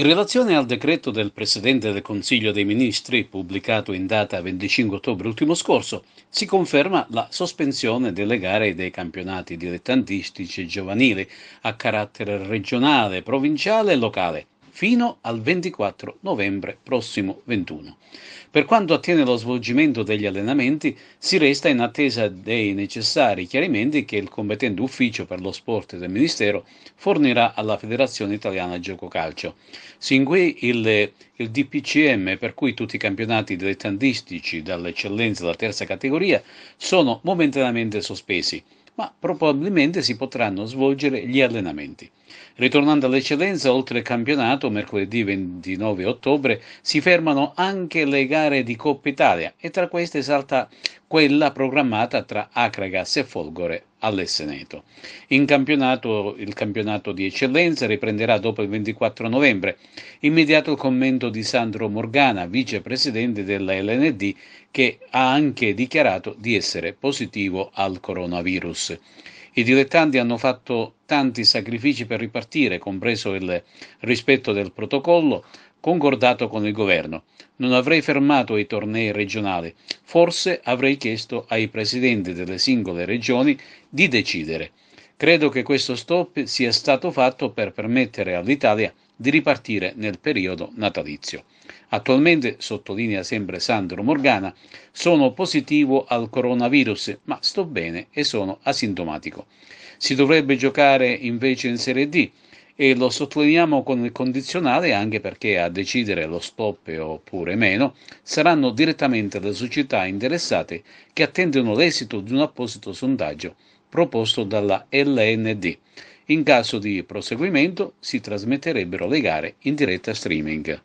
In relazione al decreto del Presidente del Consiglio dei Ministri, pubblicato in data 25 ottobre ultimo scorso, si conferma la sospensione delle gare dei campionati dilettantistici giovanili a carattere regionale, provinciale e locale fino al 24 novembre prossimo 21. Per quanto attiene lo svolgimento degli allenamenti, si resta in attesa dei necessari chiarimenti che il competente ufficio per lo sport del Ministero fornirà alla Federazione Italiana Gioco Calcio. Sin qui il, il DPCM, per cui tutti i campionati dilettantistici dall'eccellenza alla terza categoria, sono momentaneamente sospesi ma probabilmente si potranno svolgere gli allenamenti. Ritornando all'eccellenza, oltre al campionato, mercoledì 29 ottobre si fermano anche le gare di Coppa Italia e tra queste salta quella programmata tra Acragas e Folgore all'Esseneto. In campionato, il campionato di eccellenza riprenderà dopo il 24 novembre. Immediato il commento di Sandro Morgana, vicepresidente della LND, che ha anche dichiarato di essere positivo al coronavirus. I dilettanti hanno fatto tanti sacrifici per ripartire, compreso il rispetto del protocollo, concordato con il governo. Non avrei fermato i tornei regionali, forse avrei chiesto ai presidenti delle singole regioni di decidere. Credo che questo stop sia stato fatto per permettere all'Italia di ripartire nel periodo natalizio. Attualmente, sottolinea sempre Sandro Morgana, sono positivo al coronavirus, ma sto bene e sono asintomatico. Si dovrebbe giocare invece in Serie D, e lo sottolineiamo con il condizionale anche perché a decidere lo stop oppure meno saranno direttamente le società interessate che attendono l'esito di un apposito sondaggio proposto dalla LND. In caso di proseguimento si trasmetterebbero le gare in diretta streaming.